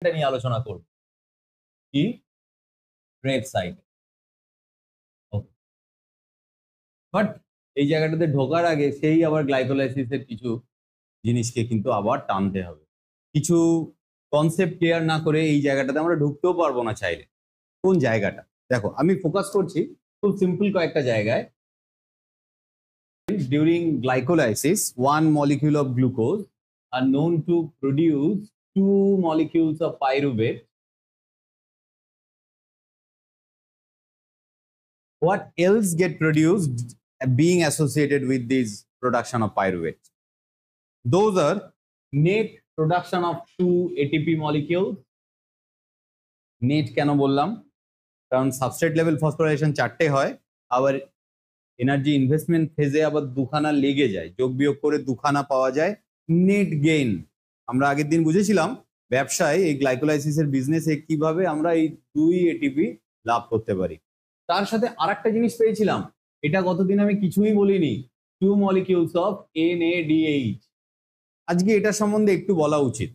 এটা নিয়ে আলোচনা করব কি গ্রেভ সাইট বাট এই জায়গাটাতে ঢোকার আগে সেই আবার গ্লাইকোলাইসিসের কিছু জিনিসকে কিন্তু আবার টানতে হবে কিছু কনসেপ্ট ক্লিয়ার না করে এই জায়গাটাতে আমরা ঢুকতেও পারবো না চাইলে কোন জায়গাটা দেখো আমি ফোকাস করছি খুব সিম্পল কয়েকটা জায়গায় during glycolysis one molecule of glucose are known to produce two molecules of pyruvate. What else get produced being associated with this production of pyruvate? Those are net production of two ATP molecules. Net কেন বললাম কারণ substrate level phosphorylation চারটে হয় আবার energy investment ফেজে আবার দুখানা লেগে যায় যোগ বিয়োগ করে দুখানা পাওয়া যায় নেট গেইন আমরা আগের দিন বুঝেছিলাম ব্যবসায় এই গ্লাইকোলাইসিসের বিজনেসে কিভাবে আমরা এই দুই এটিপি লাভ করতে পারি তার সাথে আর একটা জিনিস পেয়েছিলাম এটা গতদিন আমি কিছুই বলিনি two molecules of N A DH আজকে এটা সম্বন্ধে একটু বলা উচিত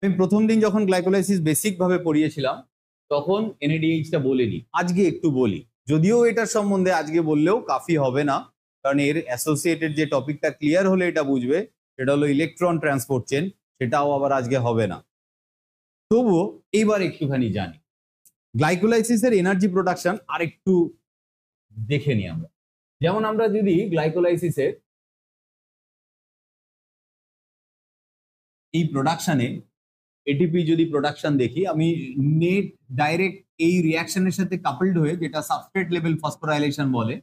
আমি প্রথম দিন যখন গ্লাইকোলাইসিস বেসিক ভাবে পড়িয়েছিলাম তখন এনএডিএইচটা বলিনি আজকে একটু বলি যদিও এটার সম্বন্ধে আজকে বললেও কাফি হবে না কারণ এর অ্যাসোসিয়েটেড যে টপিকটা ক্লিয়ার হলে এটা বুঝবে সেটা হলো ইলেকট্রন ট্রান্সপোর্ট চেন সেটাও আবার আজকে হবে না তবুও এইবার একটুখানি জানি গ্লাইকোলাইসিসের এনার্জি প্রোডাকশন আর একটু দেখে নিই আমরা যেমন আমরা যদি গ্লাইকোলাইসিসের এই প্রোডাকশানে এটিপি যদি প্রোডাকশন দেখি আমি নেট ডাইরেক্ট এই রিয়াকশনের সাথে কাপলড হয়ে যেটা সাবস্ট্রেট লেভেল ফসফোরাইলেশন বলে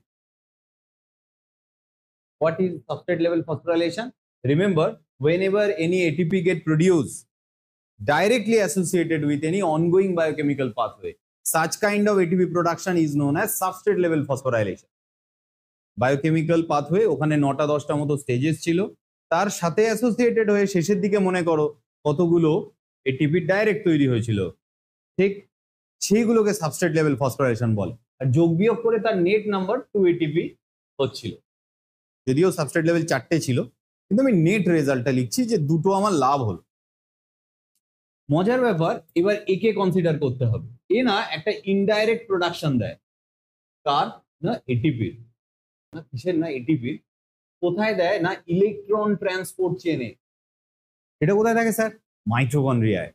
what is substrate level phosphorylation Remember, whenever any ATP get produced, directly associated with any ongoing biochemical pathway, such kind of ATP production is known as substrate level phosphorylation. Biochemical pathway ওখানে নটা দশটা মতো stages ছিল তার সাথে associated হয়ে শেষের দিকে মনে করো কতগুলো এটিপি ডাইরেক্ট তৈরি হয়েছিল ঠিক সেইগুলোকে সাবস্ট্রেট লেভেল ফসফোরাইলেশন বলে আর যোগ বিয়োগ করে তার নেট নাম্বার টু এটিপি হচ্ছিল যদিও সাবস্ট্রেট লেভেল চারটে ছিল কিন্তু আমি নেট রেজাল্টটা লিখছি যে দুটো আমার লাভ হলো মজার ব্যাপার এবার একে কনসিডার করতে হবে এ না একটা ইনডাইরেক্ট প্রোডাকশন দেয় কার না এটিপির না কিসের না এটিপির কোথায় দেয় না ইলেকট্রন ট্রান্সপোর্ট চেনে এটা কোথায় থাকে স্যার মাইক্রোকন্ড্রিয়ায়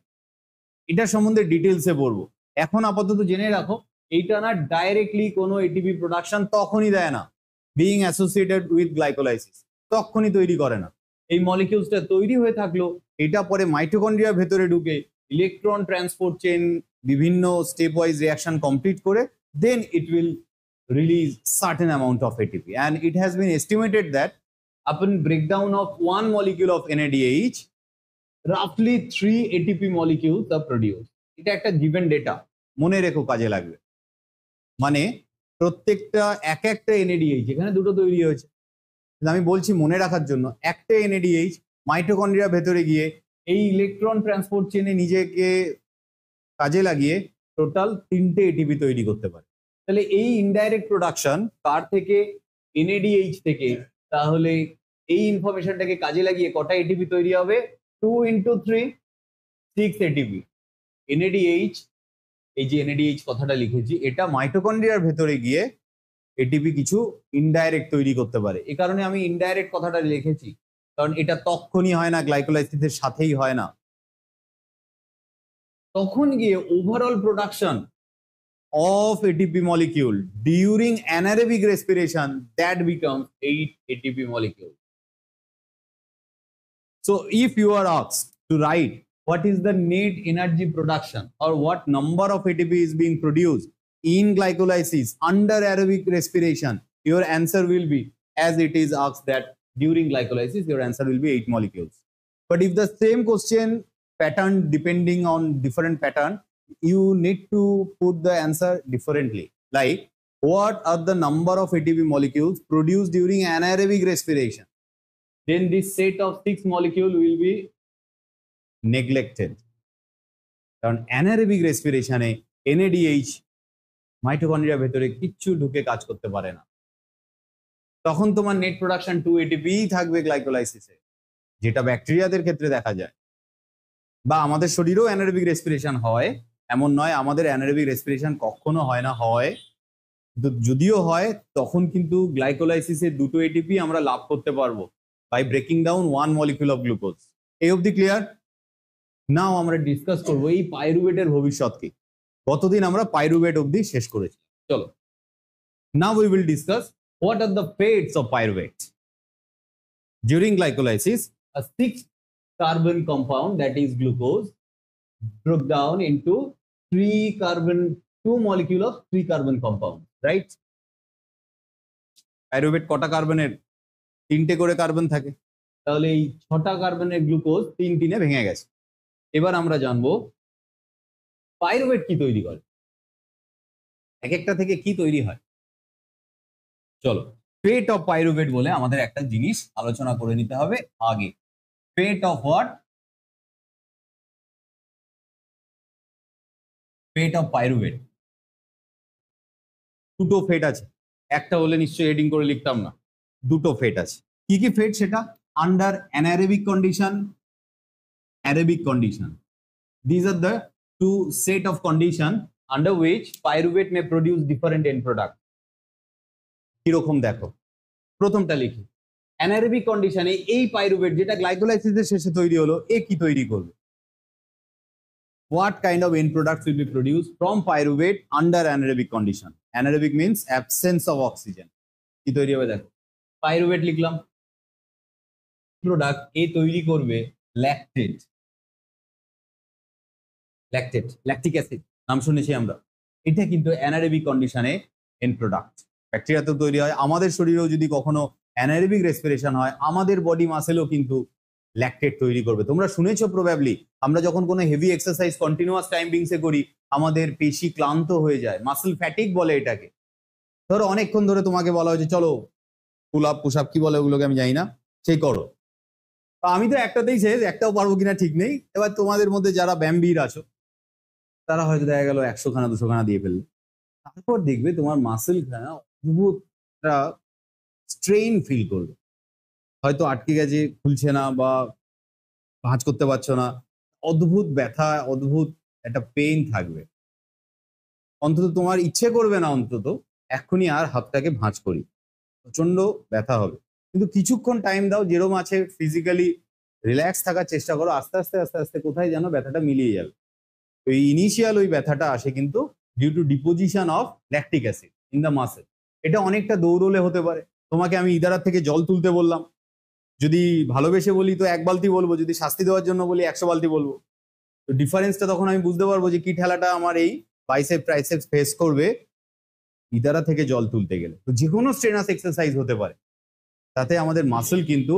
এটা সম্বন্ধে ডিটেলসে বলবো এখন আপাতত জেনে রাখো এইটা না ডাইরেক্টলি কোনো এটিপি প্রোডাকশন তখনই দেয় না বিইং অ্যাসোসিয়েটেড উইথ গ্লাইকোলাইসিস তখনই তৈরি করে না এই মলিকিউলসটা তৈরি হয়ে থাকলো এটা পরে মাইটোকন্ড্রিয়ার ভেতরে ঢুকে ইলেকট্রন ট্রান্সপোর্ট চেন বিভিন্ন স্টেপ ওয়াইজ রিয়াকশন কমপ্লিট করে then it will release certain amount of ATP and it has been estimated that upon breakdown of one molecule of NADH রাফলি থ্রি এটিপি মলিকিউল তা produce এটা একটা given data মনে রেখো কাজে লাগবে মানে প্রত্যেকটা এক একটা এনএডিএইচ এখানে দুটো তৈরি হয়েছে আমি বলছি মনে রাখার জন্য একটা এনএডিএইচ মাইটোকন্ড্রিয়া ভেতরে গিয়ে এই ইলেকট্রন ট্রান্সপোর্ট চেনে নিজেকে কাজে লাগিয়ে টোটাল তিনটে এটিপি তৈরি করতে পারে তাহলে এই ইনডাইরেক্ট প্রোডাকশন কার থেকে এনএডিএইচ থেকে তাহলে এই ইনফরমেশনটাকে কাজে লাগিয়ে কটা এটিপি তৈরি হবে two into three six ATP NADH এই যে এনএডিএইচ কথাটা লিখেছি এটা মাইটোকন্ড্রিয়ার ভেতরে গিয়ে এটিপি কিছু ইনডাইরেক্ট তৈরি করতে পারে এ কারণে আমি ইনডাইরেক্ট কথাটা লিখেছি কারণ এটা তখনই হয় না এর সাথেই হয় না তখন গিয়ে overall production of ATP molecule during anaerobic respiration that become eight ATP molecule so if you are অক্স to write what is the net energy production or what number of ATP is being produced in glycolysis under aerobic respiration, your answer will be as it is asked that during glycolysis, your answer will be 8 molecules. But if the same question pattern depending on different pattern, you need to put the answer differently. Like what are the number of ATP molecules produced during anaerobic respiration? Then this set of six molecule will be neglected. কারণ anaerobic respiration, NADH mitochondria ভেতরে কিচ্ছু ঢুকে কাজ করতে পারে না তখন তোমার নেট প্রোডাকশন টু এটিপি থাকবে গ্লাইকোলাইসিসে যেটা ব্যাকটেরিয়াদের ক্ষেত্রে দেখা যায় বা আমাদের শরীরেও অ্যানারোবিক রেসপিরেশন হয় এমন নয় আমাদের অ্যানারোবিক রেসপিরেশন কখনো হয় না হয় যদিও হয় তখন কিন্তু গ্লাইকোলাইসিসের দুটো এটিপি আমরা লাভ করতে পারবো by breaking down one molecule of glucose এই অব্দি ক্লিয়ার নাও আমরা ডিসকাস করবো এই পাইরুবেটের ভবিষ্যৎকে গতদিন আমরা পাইরুভেট অবধি শেষ করেছি চলো now we will discuss what are the fates of pyruvate during glycolysis a six carbon compound that is glucose broke down into three carbon two molecule of three carbon compound right pyruvate কটা কার্বনের তিনটে করে carbon থাকে তাহলে এই ছটা কার্বনের glucose তিন তিনে ভেঙে গেছে এবার আমরা জানবো পাইরুভেট কি তৈরি করে এক একটা থেকে কি তৈরি হয় চলো ফেট অফ পাইরুভেট বলে আমাদের একটা জিনিস আলোচনা করে নিতে হবে আগে fate of what fate of pyruvate দুটো ফেট আছে একটা হলে নিশ্চয়ই এডিং করে লিখতাম না দুটো ফেট আছে কি কি ফেট সেটা under anaerobic condition aerobic condition these are the to set of condition under which pyruvate may produce different end product কিরকম দেখো প্রথমটা লিখি অ্যানারোবিক কন্ডিশনে এই পাইরুভেট যেটা গ্লাইকোলাইসিসের শেষে তৈরি হলো এ কি তৈরি করবে what kind of end products will be produced from pyruvate under anaerobic condition anaerobic means absence of oxygen কি তৈরি হবে দেখো pyruvate লিখলাম product এ তৈরি করবে lactate ল্যাকটেট ল্যাকটিক অ্যাসিড নাম শুনেছি আমরা এটা কিন্তু অ্যানারেবিক কন্ডিশনে এন প্রোডাক্ট ব্যাকটেরিয়া তো তৈরি হয় আমাদের শরীরেও যদি কখনো অ্যানারেবিক রেসপিরেশন হয় আমাদের বডি মাসেলও কিন্তু ল্যাকটেট তৈরি করবে তোমরা শুনেছো প্রবাবলি আমরা যখন কোনো হেভি এক্সারসাইজ কন্টিনিউয়াস টাইম বিংসে করি আমাদের পেশি ক্লান্ত হয়ে যায় মাসেল ফ্যাটিক বলে এটাকে ধরো অনেকক্ষণ ধরে তোমাকে বলা হয়েছে চলো পুলাপ আপ কি বলে ওগুলোকে আমি জানি না সেই করো আমি তো একটাতেই শেষ একটাও পারবো কিনা ঠিক নেই এবার তোমাদের মধ্যে যারা ব্যাম্বির আছো তারা হয়তো দেখা গেল একশো খানা দুশো খানা দিয়ে ফেললে তারপর দেখবে তোমার মাসেল খানা অদ্ভুত স্ট্রেন ফিল করবে হয়তো আটকে গেছে খুলছে না বা ভাঁজ করতে পারছো না অদ্ভুত ব্যথা অদ্ভুত একটা পেইন থাকবে অন্তত তোমার ইচ্ছে করবে না অন্তত এক্ষুনি আর হাতটাকে ভাঁজ করি প্রচন্ড ব্যথা হবে কিন্তু কিছুক্ষণ টাইম দাও যেরকম আছে ফিজিক্যালি রিল্যাক্স থাকার চেষ্টা করো আস্তে আস্তে আস্তে আস্তে কোথায় যেন ব্যথাটা মিলিয়ে যাবে ওই ইনিশিয়াল ওই ব্যথাটা আসে কিন্তু due to deposition of lactic acid in the muscle এটা অনেকটা দৌড়লে হতে পারে তোমাকে আমি ইদারার থেকে জল তুলতে বললাম যদি ভালোবেসে বলি তো এক বালতি বলবো যদি শাস্তি দেওয়ার জন্য বলি একশো বালতি বলবো তো ডিফারেন্সটা তখন আমি বুঝতে পারবো যে কি ঠেলাটা আমার এই বাইসেপ ট্রাইসেপ ফেস করবে ইদারা থেকে জল তুলতে গেলে তো যে কোনো স্ট্রেনাস এক্সারসাইজ হতে পারে তাতে আমাদের মাসেল কিন্তু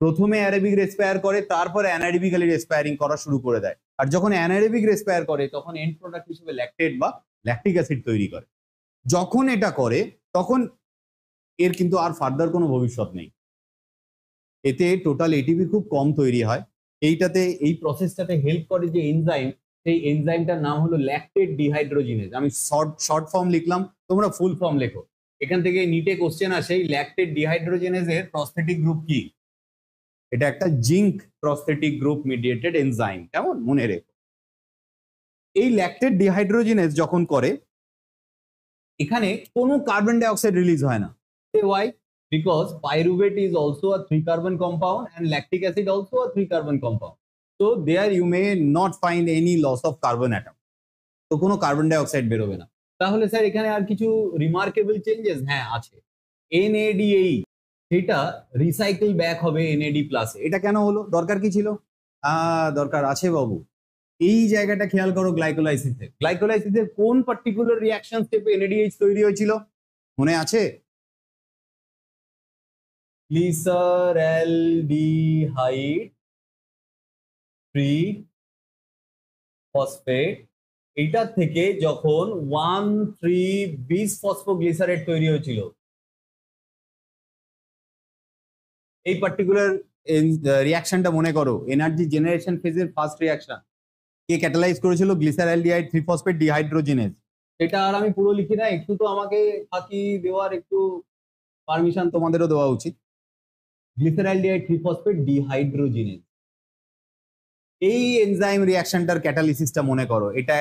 প্রথমে অ্যারেবিক রেসপায়ার করে তারপর অ্যানারেবিক্যালি রেসপায়ারিং করা শুরু করে দেয় আর যখন অ্যানারেবিক রেসপায়ার করে তখন এন্ড প্রোডাক্ট হিসেবে ল্যাকটেট বা ল্যাকটিক অ্যাসিড তৈরি করে যখন এটা করে তখন এর কিন্তু আর ফার্দার কোনো ভবিষ্যৎ নেই এতে টোটাল এটিপি খুব কম তৈরি হয় এইটাতে এই প্রসেসটাতে হেল্প করে যে এনজাইম সেই এনজাইমটার নাম হলো ল্যাকটেট ডিহাইড্রোজিনেজ আমি শর্ট শর্ট ফর্ম লিখলাম তোমরা ফুল ফর্ম লেখো এখান থেকে নিটে কোশ্চেন আসে ল্যাকটেট ডিহাইড্রোজেনেজের প্রস্থেটিক গ্রুপ কি এটা একটা zinc prosthetic group mediated enzyme কেমন মনে রেখো এই ল্যাকটেড ডিহাইড্রোজেনেস যখন করে এখানে কোনো কার্বন ডাইঅক্সাইড রিলিজ হয় না why because pyruvate is also a three carbon compound and lactic acid also a three carbon compound তো there you may not find any loss of carbon atom তো কোনো carbon dioxide বেরোবে না তাহলে sir এখানে আর কিছু রিমার্কেবল চেঞ্জেস হ্যাঁ আছে এনএডিএই সেটা রিসাইকেল ব্যাক হবে এনএডি প্লাস এটা কেন হলো দরকার কি ছিল দরকার আছে বাবু এই জায়গাটা খেয়াল করো গ্লাইকোলাইসিসের গ্লাইকোলাইসিসের কোন পার্টিকুলার রিয়াকশন স্টেপে এনএডিএইচ তৈরি হয়েছিল মনে আছে গ্লিসারালডিহাইড ফ্রি ফসফেট এটা থেকে যখন ওয়ান থ্রি বিস ফসফোগ্লিসারেট তৈরি হয়েছিল এই পার্টিকুলার রিয়াকশনটা মনে করো এনার্জি জেনারেশন ফেজের ফার্স্ট রিয়াকশন কে ক্যাটালাইজ করেছিল গ্লিসারাইল থ্রি ফসফেট ডিহাইড্রোজেনেজ সেটা আর আমি পুরো লিখি না একটু তো আমাকে ফাঁকি দেওয়ার একটু পারমিশন তোমাদেরও দেওয়া উচিত গ্লিসারাইল থ্রি ফসফেট ডিহাইড্রোজেনেজ এই এনজাইম রিয়াকশনটার ক্যাটালিসিসটা মনে করো এটা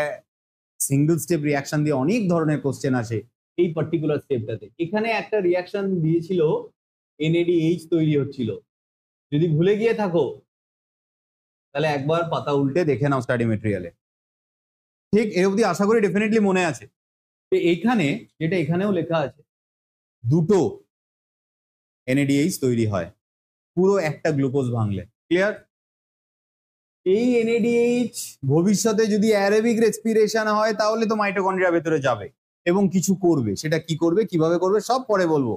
সিঙ্গল স্টেপ রিয়াকশন দিয়ে অনেক ধরনের কোশ্চেন আসে এই পার্টিকুলার স্টেপটাতে এখানে একটা রিয়াকশন দিয়েছিল এনএডিএইচ তৈরি হচ্ছিল যদি ভুলে গিয়ে থাকো তাহলে একবার পাতা উল্টে দেখে নাও স্টাডি মেটেরিয়ালে ঠিক এর অবধি আশা করি ডেফিনেটলি মনে আছে যে এইখানে যেটা এখানেও লেখা আছে দুটো এনএডিএইচ তৈরি হয় পুরো একটা গ্লুকোজ ভাঙলে ক্লিয়ার এই এনএডিএইচ ভবিষ্যতে যদি অ্যারেবিক রেসপিরেশন হয় তাহলে তো মাইটোকন্ড্রিয়া ভেতরে যাবে এবং কিছু করবে সেটা কি করবে কিভাবে করবে সব পরে বলবো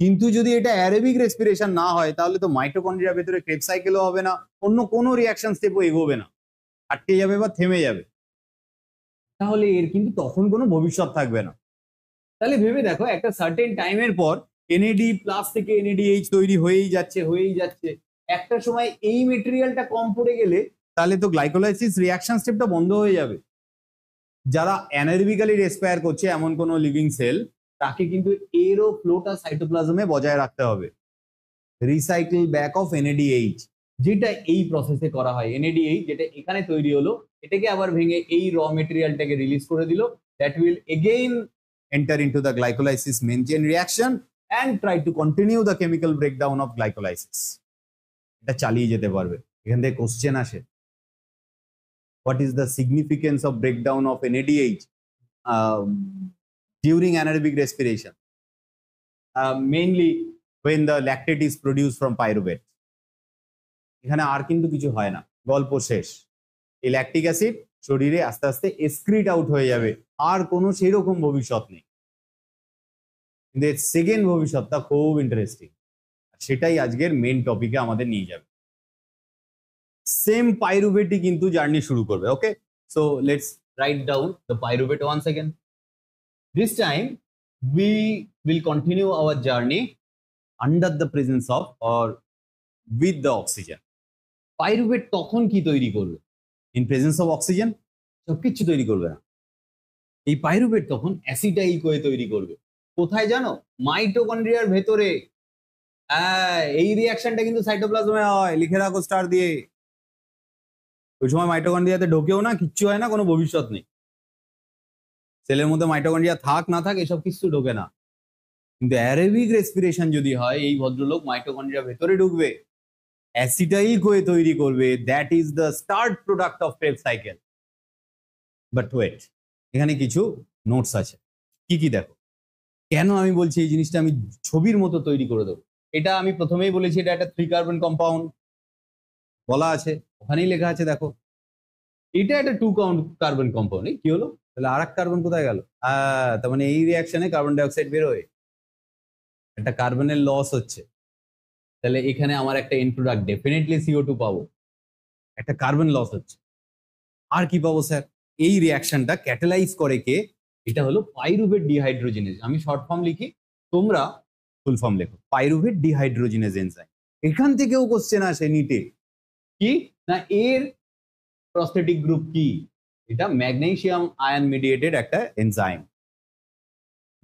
কিন্তু যদি এটা অ্যারেবিক রেসপিরেশন না হয় তাহলে তো মাইটোকন্ড্রিয়ার ভেতরে ক্রেপ সাইকেলও হবে না অন্য কোনো রিয়াকশন স্টেপও এগোবে না আটকে যাবে বা থেমে যাবে তাহলে এর কিন্তু তখন কোনো ভবিষ্যৎ থাকবে না তাহলে ভেবে দেখো একটা সার্টেন টাইমের পর এনএডি প্লাস থেকে এইচ তৈরি হয়েই যাচ্ছে হয়েই যাচ্ছে একটা সময় এই মেটেরিয়ালটা কম পড়ে গেলে তাহলে তো গ্লাইকোলাইসিস রিয়াকশন স্টেপটা বন্ধ হয়ে যাবে যারা অ্যানারবিক্যালি রেসপায়ার করছে এমন কোনো লিভিং সেল তাকে কিন্তু এরও ফ্লোটা সাইটোপ্লাজমে বজায় রাখতে হবে রিসাইকেল ব্যাক অফ এনএডিএইচ যেটা এই প্রসেসে করা হয় এনএডিএইচ যেটা এখানে তৈরি হলো এটাকে আবার ভেঙে এই র মেটেরিয়ালটাকে রিলিজ করে দিল that will again enter into the glycolysis Mendelian reaction and try to continue the chemical breakdown of glycolysis এটা চালিয়ে যেতে পারবে এখান থেকে কোশ্চেন আসে what is the significance of breakdown of NADH during anaerobic respiration, uh, mainly when the lactate is produced from pyruvate. এখানে আর কিন্তু কিছু হয় না গল্প শেষ এই ল্যাকটিক অ্যাসিড শরীরে আস্তে আস্তে এসক্রিট আউট হয়ে যাবে আর কোনো সেরকম ভবিষ্যৎ নেই কিন্তু এর সেকেন্ড ভবিষ্যৎটা খুব ইন্টারেস্টিং সেটাই আজকের মেন টপিকে আমাদের নিয়ে যাবে সেম পাইরুভেটই কিন্তু জার্নি শুরু করবে okay so let's write down the pyruvate one second This time we will continue our journey under the presence of or with the oxygen. Pyruvate তখন কি তৈরি করবে ইন প্রেজেন্স অফ অক্সিজেন সব কিচ্ছু তৈরি করবে না এই পাইরুভেট তখন অ্যাসিটাইল কোয়ে তৈরি করবে কোথায় জানো মাইটোকন্ড্রিয়ার ভেতরে এই রিয়াকশনটা কিন্তু সাইটোপ্লাজমে হয় লিখে রাখো স্টার দিয়ে ওই সময় মাইটোকন্ড্রিয়াতে ঢোকেও না কিচ্ছু হয় না কোনো ভবিষ্যৎ নেই সেলের মধ্যে মাইটোকন্ড্রিয়া থাক না থাক এসব কিছু ঢোকে না কিন্তু অ্যারেবিক রেসপিরেশন যদি হয় এই ভদ্রলোক মাইটোকন্ড্রিয়া ভেতরে ঢুকবে অ্যাসিটাইল কোয়ে তৈরি করবে that is the start product of pep cycle but wait এখানে কিছু নোটস আছে কি কি দেখো কেন আমি বলছি এই জিনিসটা আমি ছবির মতো তৈরি করে দেবো এটা আমি প্রথমেই বলেছি এটা একটা থ্রি কার্বন কম্পাউন্ড বলা আছে ওখানেই লেখা আছে দেখো এটা একটা টু কাউন্ট কার্বন কম্পাউন্ড কি হলো তাহলে আর কার্বন কোথায় গেল তার মানে এই রিয়াকশনে কার্বন ডাইঅক্সাইড বেরোয় একটা কার্বনের লস হচ্ছে তাহলে এখানে আমার একটা ইনপ্রোডাক্ট ডেফিনেটলি সিও টু পাবো একটা কার্বন লস হচ্ছে আর কি পাবো স্যার এই রিয়াকশনটা ক্যাটালাইজ করে কে এটা হলো পাইরুভেট ডিহাইড্রোজিনেজ আমি শর্ট ফর্ম লিখি তোমরা ফুল ফর্ম লেখো পাইরুভেট ডিহাইড্রোজিনেজ এনজাইম এখান থেকেও কোশ্চেন আসে নিটে কি না এর প্রস্থেটিক গ্রুপ কি এটা ম্যাগনেসিয়াম আয়ন মিডিয়েটেড একটা এনজাইম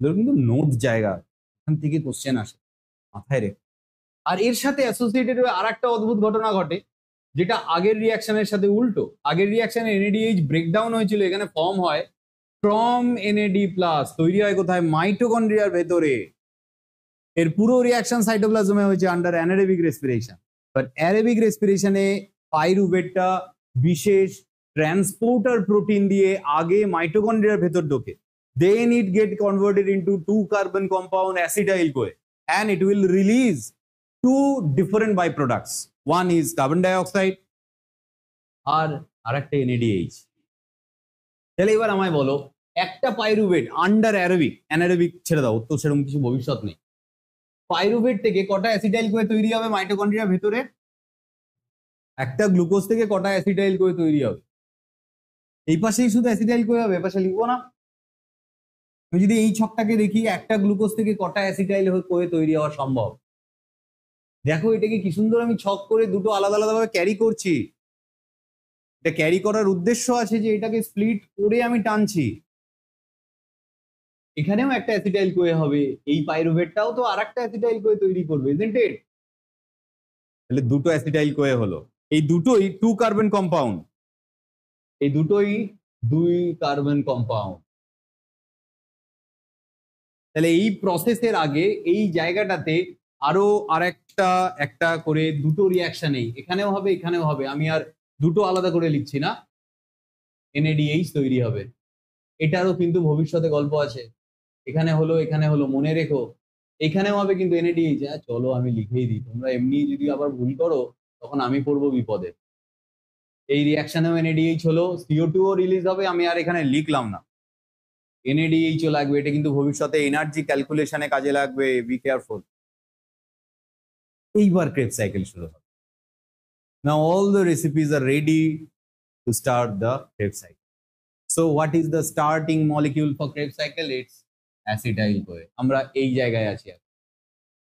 ধরুন কিন্তু নোট জায়গা এখান থেকে কোশ্চেন আসে মাথায় রেখে আর এর সাথে অ্যাসোসিয়েটেড হয়ে আর একটা অদ্ভুত ঘটনা ঘটে যেটা আগের রিয়াকশনের সাথে উল্টো আগের রিয়াকশনে এনএডিএইচ ব্রেকডাউন হয়েছিল এখানে ফর্ম হয় ক্রম এনএডি প্লাস তৈরি হয় কোথায় মাইটোকন্ড্রিয়ার ভেতরে এর পুরো রিয়াকশন সাইটোপ্লাজমে হয়েছে under anaerobic respiration but aerobic রেসপিরেশনে পাইরুবেটটা বিশেষ ট্রান্সপোর্টার প্রোটিন দিয়ে আগে মাইটোকন্ড্রিয়ার ভেতর ঢোকে then it get converted into two carbon compound acetyl acetyl and it will release two different by products one is carbon dioxide আর আরেকটা এনএডিএইচ তাহলে এবার আমায় বলো একটা পাইরুভেট আন্ডার অ্যারোবিক অ্যানারোবিক ছেড়ে দাও তো সেরকম কিছু ভবিষ্যৎ নেই পাইরুভেট থেকে কটা অ্যাসিডাইল কোয়ে তৈরি হবে মাইটোকন্ড্রিয়ার ভেতরে একটা গ্লুকোজ থেকে কটা অ্যাসিটাইল করে তৈরি হবে এই পাশেই শুধু অ্যাসিটাইল করে হবে পাশে লিখবো না আমি যদি এই ছকটাকে দেখি একটা গ্লুকোজ থেকে কটা অ্যাসিটাইল করে তৈরি হওয়া সম্ভব দেখো এটাকে কি সুন্দর আমি ছক করে দুটো আলাদা আলাদাভাবে ক্যারি করছি এটা ক্যারি করার উদ্দেশ্য আছে যে এটাকে স্প্লিট করে আমি টানছি এখানেও একটা অ্যাসিটাইল কোয়ে হবে এই পাইরোভেটটাও তো আর একটা অ্যাসিটাইল কোয়ে তৈরি করবে ইজেন্ট ইট তাহলে দুটো অ্যাসিটাইল কোয়ে হলো এই দুটোই টু কার্বন কম্পাউন্ড এই দুটোই দুই কার্বন কম্পাউন্ড তাহলে এই প্রসেসের আগে এই জায়গাটাতে আরো আর একটা একটা করে দুটো রিয়াকশন এই এখানেও হবে এখানেও হবে আমি আর দুটো আলাদা করে লিখছি না এনএডিএইচ তৈরি হবে এটারও কিন্তু ভবিষ্যতে গল্প আছে এখানে হলো এখানে হলো মনে রেখো এখানেও হবে কিন্তু এনএডিএইচ চলো আমি লিখেই দিই তোমরা এমনি যদি আবার ভুল করো তখন আমি পড়বো বিপদে এই রিয়াকশানেও এনএডিএইচ হলো সিও টুও রিলিজ হবে আমি আর এখানে লিখলাম না এনএডিএইচও লাগবে এটা কিন্তু ভবিষ্যতে এনার্জি ক্যালকুলেশনে কাজে লাগবে বি কেয়ারফুল এইবার ক্রেপ সাইকেল শুরু হবে না all the recipes are ready to start the Krebs cycle So what is the starting molecule for Krebs cycle? It's acetyl CoA. আমরা এই জায়গায় আছি